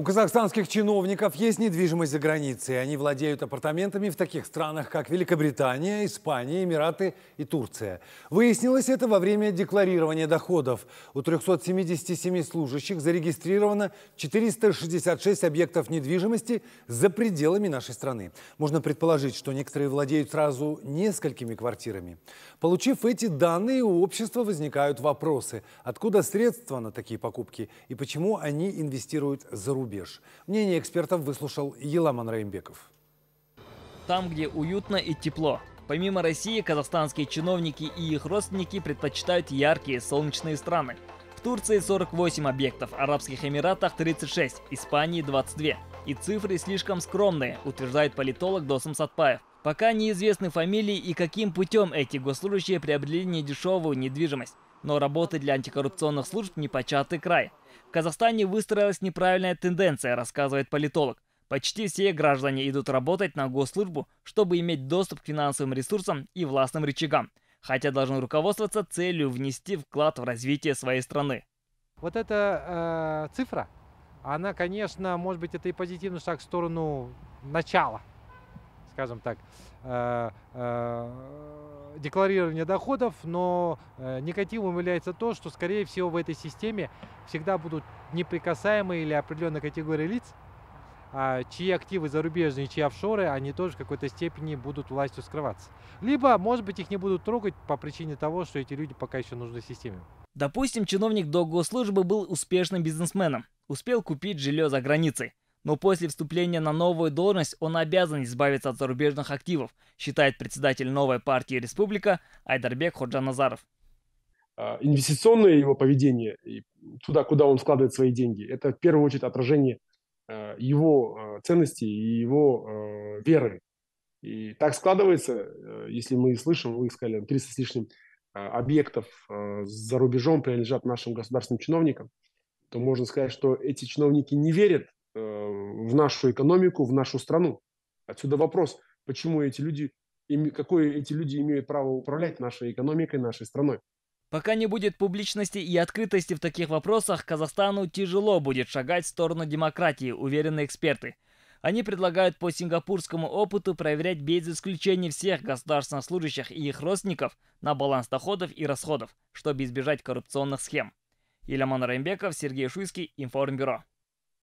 У казахстанских чиновников есть недвижимость за границей. Они владеют апартаментами в таких странах, как Великобритания, Испания, Эмираты и Турция. Выяснилось это во время декларирования доходов. У 377 служащих зарегистрировано 466 объектов недвижимости за пределами нашей страны. Можно предположить, что некоторые владеют сразу несколькими квартирами. Получив эти данные, у общества возникают вопросы. Откуда средства на такие покупки и почему они инвестируют за рубеж? рубеж. Мнение экспертов выслушал Еламан Раимбеков. Там, где уютно и тепло. Помимо России, казахстанские чиновники и их родственники предпочитают яркие солнечные страны. В Турции 48 объектов, Арабских Эмиратах 36, Испании 22. И цифры слишком скромные, утверждает политолог Досам Сатпаев. Пока неизвестны фамилии и каким путем эти госслужащие приобрели недешевую недвижимость. Но работы для антикоррупционных служб не початый край. В Казахстане выстроилась неправильная тенденция, рассказывает политолог. Почти все граждане идут работать на госслужбу, чтобы иметь доступ к финансовым ресурсам и властным рычагам, хотя должны руководствоваться целью внести вклад в развитие своей страны. Вот эта э, цифра, она, конечно, может быть, это и позитивный шаг в сторону начала скажем так, э, э, декларирование доходов, но э, негативом является то, что, скорее всего, в этой системе всегда будут неприкасаемые или определенные категории лиц, а, чьи активы зарубежные, чьи офшоры, они тоже в какой-то степени будут властью скрываться. Либо, может быть, их не будут трогать по причине того, что эти люди пока еще нужны системе. Допустим, чиновник до госслужбы был успешным бизнесменом, успел купить жилье за границей но после вступления на новую должность он обязан избавиться от зарубежных активов, считает председатель новой партии «Республика» Айдарбек Ходжаназаров. А, инвестиционное его поведение, туда, куда он вкладывает свои деньги, это в первую очередь отражение а, его а, ценностей и его веры. И так складывается, если мы слышим, вы сказали, 300 с лишним объектов за рубежом принадлежат нашим государственным чиновникам, то можно сказать, что эти чиновники не верят в нашу экономику, в нашу страну. Отсюда вопрос, почему эти люди, какое эти люди имеют право управлять нашей экономикой, нашей страной. Пока не будет публичности и открытости в таких вопросах, Казахстану тяжело будет шагать в сторону демократии, уверены эксперты. Они предлагают по сингапурскому опыту проверять без исключения всех государственных служащих и их родственников на баланс доходов и расходов, чтобы избежать коррупционных схем. Ильяман Раймбеков, Сергей Шуйский, Информбюро.